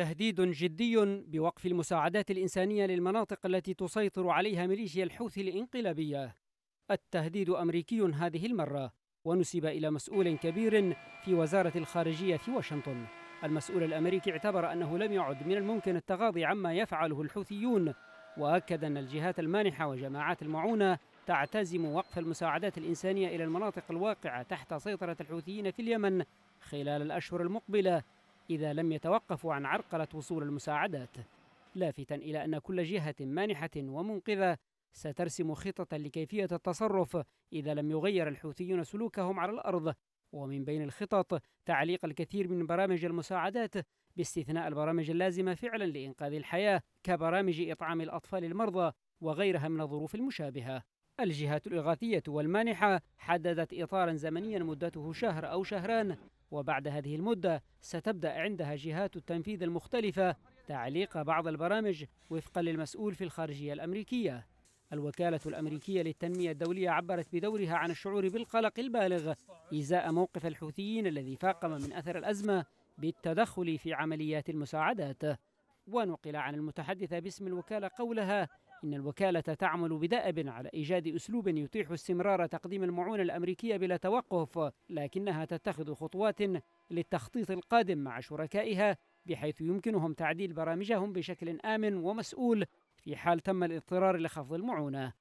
تهديد جدي بوقف المساعدات الإنسانية للمناطق التي تسيطر عليها ميليشيا الحوثي الإنقلابية التهديد أمريكي هذه المرة ونسب إلى مسؤول كبير في وزارة الخارجية في واشنطن المسؤول الأمريكي اعتبر أنه لم يعد من الممكن التغاضي عما يفعله الحوثيون وأكد أن الجهات المانحة وجماعات المعونة تعتزم وقف المساعدات الإنسانية إلى المناطق الواقعة تحت سيطرة الحوثيين في اليمن خلال الأشهر المقبلة إذا لم يتوقفوا عن عرقلة وصول المساعدات لافتا إلى أن كل جهة مانحة ومنقذة سترسم خططا لكيفية التصرف إذا لم يغير الحوثيون سلوكهم على الأرض ومن بين الخطط تعليق الكثير من برامج المساعدات باستثناء البرامج اللازمة فعلا لإنقاذ الحياة كبرامج إطعام الأطفال المرضى وغيرها من الظروف المشابهة الجهات الإغاثية والمانحة حددت إطارا زمنيا مدته شهر أو شهران وبعد هذه المدة ستبدأ عندها جهات التنفيذ المختلفة تعليق بعض البرامج وفقا للمسؤول في الخارجية الأمريكية الوكالة الأمريكية للتنمية الدولية عبرت بدورها عن الشعور بالقلق البالغ إزاء موقف الحوثيين الذي فاقم من أثر الأزمة بالتدخل في عمليات المساعدات ونقل عن المتحدثة باسم الوكالة قولها إن الوكالة تعمل بدأب على إيجاد أسلوب يتيح استمرار تقديم المعونة الأمريكية بلا توقف لكنها تتخذ خطوات للتخطيط القادم مع شركائها بحيث يمكنهم تعديل برامجهم بشكل آمن ومسؤول في حال تم الاضطرار لخفض المعونة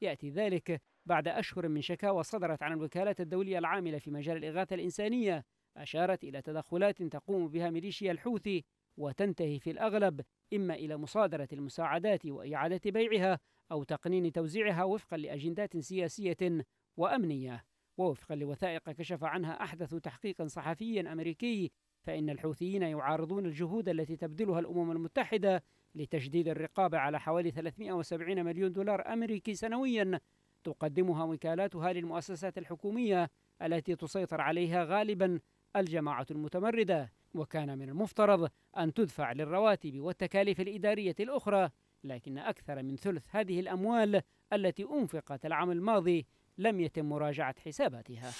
يأتي ذلك بعد أشهر من شكاوى صدرت عن الوكالة الدولية العاملة في مجال الإغاثة الإنسانية أشارت إلى تدخلات تقوم بها ميليشيا الحوثي وتنتهي في الأغلب إما إلى مصادرة المساعدات وإعادة بيعها أو تقنين توزيعها وفقا لأجندات سياسية وأمنية ووفقا لوثائق كشف عنها أحدث تحقيق صحفي أمريكي فإن الحوثيين يعارضون الجهود التي تبذلها الأمم المتحدة لتشديد الرقابة على حوالي 370 مليون دولار أمريكي سنويا تقدمها وكالاتها للمؤسسات الحكومية التي تسيطر عليها غالبا الجماعة المتمردة وكان من المفترض أن تدفع للرواتب والتكاليف الإدارية الأخرى لكن أكثر من ثلث هذه الأموال التي أنفقت العام الماضي لم يتم مراجعة حساباتها